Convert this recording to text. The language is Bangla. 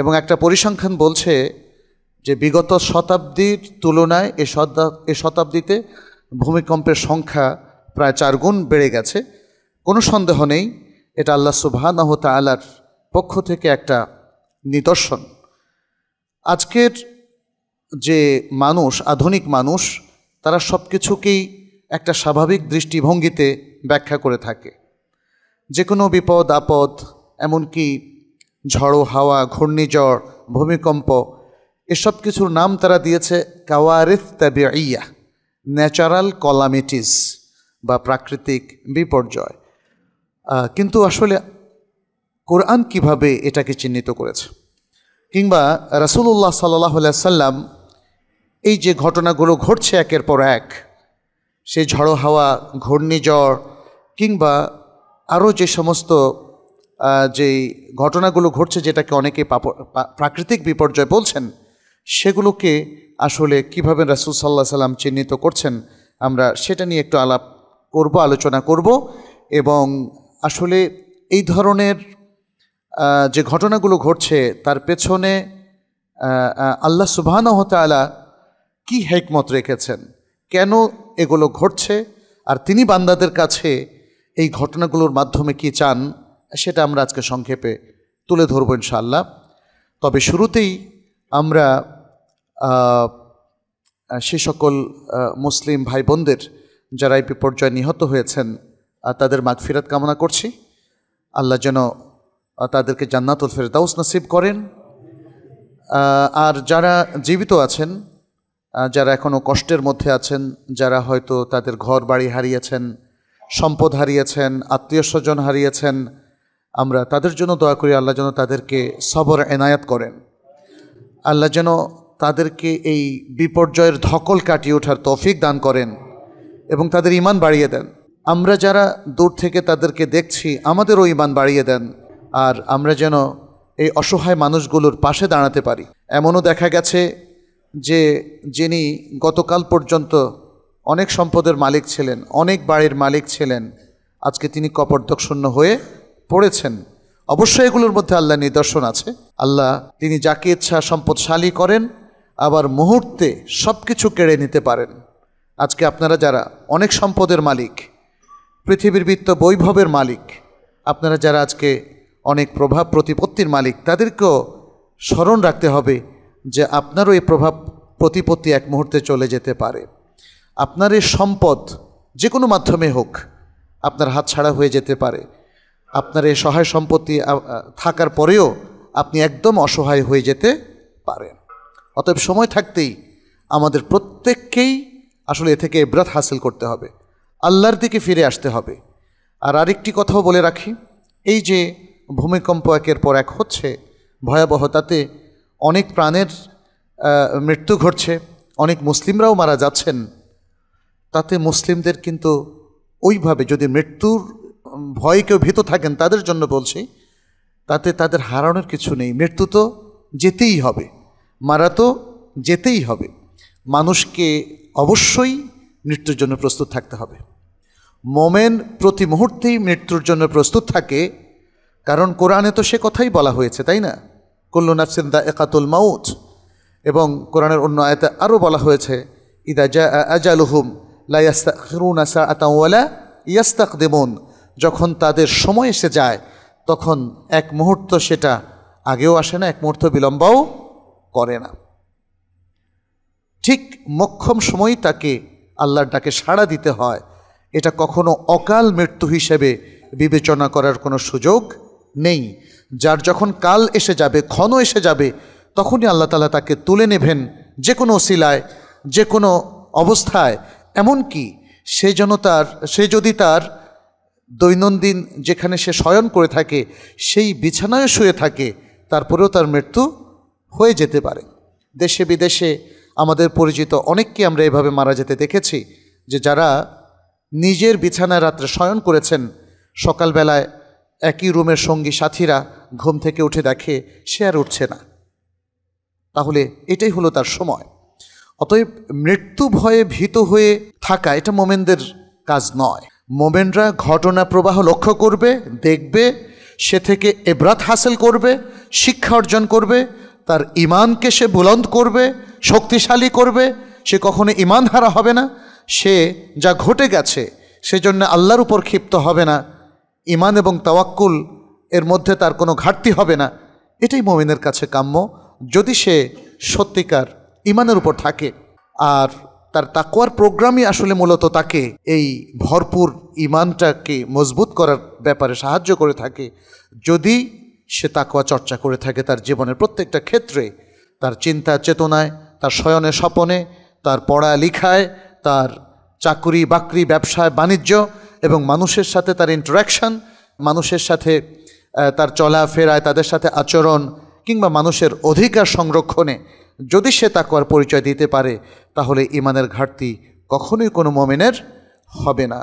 এবং একটা পরিসংখ্যান বলছে যে বিগত শতাব্দীর তুলনায় এ এ শতাব্দীতে ভূমিকম্পের সংখ্যা প্রায় চারগুণ বেড়ে গেছে কোনো সন্দেহ নেই এটা আল্লাহ সুবাহ আলার পক্ষ থেকে একটা নিদর্শন আজকের যে মানুষ আধুনিক মানুষ তারা সব কিছুকেই একটা স্বাভাবিক দৃষ্টিভঙ্গিতে ব্যাখ্যা করে থাকে যে কোনো বিপদ আপদ এমনকি ঝড়ো হাওয়া ঘূর্ণিঝড় ভূমিকম্প এসব কিছুর নাম তারা দিয়েছে কাওয়ারিফ তাবিয়া ন্যাচারাল কলামিটিস বা প্রাকৃতিক বিপর্যয় কিন্তু আসলে কোরআন কিভাবে এটাকে চিহ্নিত করেছে কিংবা রাসুলুল্লাহ সাল্লাহ সাল্লাম এই যে ঘটনাগুলো ঘটছে একের পর এক সেই ঝড়ো হাওয়া ঘূর্ণিঝড় কিংবা আরও যে সমস্ত যে ঘটনাগুলো ঘটছে যেটাকে অনেকে প্রাকৃতিক বিপর্যয় বলছেন সেগুলোকে আসলে কীভাবে রাসুল সাল্লাহ সাল্লাম চিহ্নিত করছেন আমরা সেটা নিয়ে একটু আলাপ করব আলোচনা করব এবং আসলে এই ধরনের যে ঘটনাগুলো ঘটছে তার পেছনে আল্লাহ সুবাহানহ তালা কি হেকমত রেখেছেন কেন এগুলো ঘটছে আর তিনি বান্দাদের কাছে এই ঘটনাগুলোর মাধ্যমে কি চান সেটা আমরা আজকে সংক্ষেপে তুলে ধরবো ইনশাআল্লাহ তবে শুরুতেই আমরা সে সকল মুসলিম ভাই বোনদের যারা এই বিপর্যয় নিহত হয়েছেন তাদের মাগফিরাত কামনা করছি আল্লাহ যেন তাদেরকে জান্নাতুল ফেরদাউস নাসিব করেন আর যারা জীবিত আছেন যারা এখনও কষ্টের মধ্যে আছেন যারা হয়তো তাদের ঘর বাড়ি হারিয়েছেন সম্পদ হারিয়েছেন আত্মীয় স্বজন হারিয়েছেন আমরা তাদের জন্য দয়া করি আল্লাহ যেন তাদেরকে সবর এনায়াত করেন আল্লাহ যেন তাদেরকে এই বিপর্যয়ের ধকল কাটিয়ে ওঠার তৌফিক দান করেন এবং তাদের ইমান বাড়িয়ে দেন আমরা যারা দূর থেকে তাদেরকে দেখছি আমাদেরও ইমান বাড়িয়ে দেন আর আমরা যেন এই অসহায় মানুষগুলোর পাশে দাঁড়াতে পারি এমনও দেখা গেছে যে যিনি গতকাল পর্যন্ত অনেক সম্পদের মালিক ছিলেন অনেক বাড়ির মালিক ছিলেন আজকে তিনি কপর্দকশূন্য হয়ে পড়েছেন অবশ্যই এগুলোর মধ্যে আল্লাহ নিদর্শন আছে আল্লাহ তিনি যাকে ইচ্ছা সম্পদশালী করেন আবার মুহূর্তে সব কিছু কেড়ে নিতে পারেন আজকে আপনারা যারা অনেক সম্পদের মালিক পৃথিবীর বৃত্ত বৈভবের মালিক আপনারা যারা আজকে অনেক প্রভাব প্রতিপত্তির মালিক তাদেরকেও স্মরণ রাখতে হবে যে আপনারও এই প্রভাব প্রতিপত্তি এক মুহূর্তে চলে যেতে পারে আপনার এই সম্পদ যে কোনো মাধ্যমে হোক আপনার হাত ছাড়া হয়ে যেতে পারে আপনার এই সহায় সম্পত্তি থাকার পরেও আপনি একদম অসহায় হয়ে যেতে পারেন অতএব সময় থাকতেই আমাদের প্রত্যেককেই আসলে এ থেকে এব্রাত হাসিল করতে হবে আল্লাহর দিকে ফিরে আসতে হবে আর আরেকটি কথাও বলে রাখি এই যে ভূমিকম্প একের পর এক হচ্ছে ভয়াবহতাতে অনেক প্রাণের মৃত্যু ঘটছে অনেক মুসলিমরাও মারা যাচ্ছেন তাতে মুসলিমদের কিন্তু ওইভাবে যদি মৃত্যুর ভয় কেউ ভীত থাকেন তাদের জন্য বলছি তাতে তাদের হারানোর কিছু নেই মৃত্যু তো যেতেই হবে মারা তো যেতেই হবে মানুষকে অবশ্যই মৃত্যুর জন্য প্রস্তুত থাকতে হবে মোমেন প্রতি মুহূর্তেই মৃত্যুর জন্য প্রস্তুত থাকে কারণ কোরআনে তো সে কথাই বলা হয়েছে তাই না কল্লু নাফসিন দা একাতুল মাউথ এবং কোরআনের অন্য আয়তে আরও বলা হয়েছে ইদা জা আজালুহুম লা ইয়াস্তাকিরুনা ইয়াস্তাক ইয়াস্তাকদিমুন যখন তাদের সময় এসে যায় তখন এক মুহূর্ত সেটা আগেও আসে না এক মুহূর্ত বিলম্বও করে না ঠিক মক্ষম সময় তাকে আল্লাহর ডাকে সাড়া দিতে হয় এটা কখনো অকাল মৃত্যু হিসেবে বিবেচনা করার কোনো সুযোগ নেই যার যখন কাল এসে যাবে ক্ষণ এসে যাবে তখনই আল্লাহ তালা তাকে তুলে নেবেন যে কোনো শিলায় যে কোনো অবস্থায় এমনকি সে যেন তার সে যদি তার দৈনন্দিন যেখানে সে শয়ন করে থাকে সেই বিছানায় শুয়ে থাকে তারপরেও তার মৃত্যু হয়ে যেতে পারে দেশে বিদেশে আমাদের পরিচিত অনেককে আমরা এভাবে মারা যেতে দেখেছি যে যারা নিজের বিছানায় রাত্রে শয়ন করেছেন সকালবেলায় একই রুমের সঙ্গী সাথীরা ঘুম থেকে উঠে দেখে সে আর উঠছে না তাহলে এটাই হলো তার সময় অতএব মৃত্যু ভয়ে ভীত হয়ে থাকা এটা মোমেনদের কাজ নয় মোমেনরা ঘটনা প্রবাহ লক্ষ্য করবে দেখবে সে থেকে এব্রাত হাসিল করবে শিক্ষা অর্জন করবে তার ইমানকে সে বুলন্দ করবে শক্তিশালী করবে সে কখনো ইমান হারা হবে না সে যা ঘটে গেছে সেজন্য আল্লাহর উপর ক্ষিপ্ত হবে না ইমান এবং তাওয়াক্কুল এর মধ্যে তার কোনো ঘাটতি হবে না এটাই মোমিনের কাছে কাম্য যদি সে সত্যিকার ইমানের উপর থাকে আর তার তাকোয়ার প্রোগ্রামই আসলে মূলত তাকে এই ভরপুর ইমানটাকে মজবুত করার ব্যাপারে সাহায্য করে থাকে যদি সে তাকোয়া চর্চা করে থাকে তার জীবনের প্রত্যেকটা ক্ষেত্রে তার চিন্তা চেতনায় তার শয়নে স্বপনে তার পড়া লিখায় তার চাকুরি বাকরি ব্যবসায় বাণিজ্য এবং মানুষের সাথে তার ইন্টারাকশান মানুষের সাথে তার চলাফেরায় তাদের সাথে আচরণ কিংবা মানুষের অধিকার সংরক্ষণে যদি সে তাকওয়ার পরিচয় দিতে পারে তাহলে ইমানের ঘাটতি কখনোই কোনো মোমেনের হবে না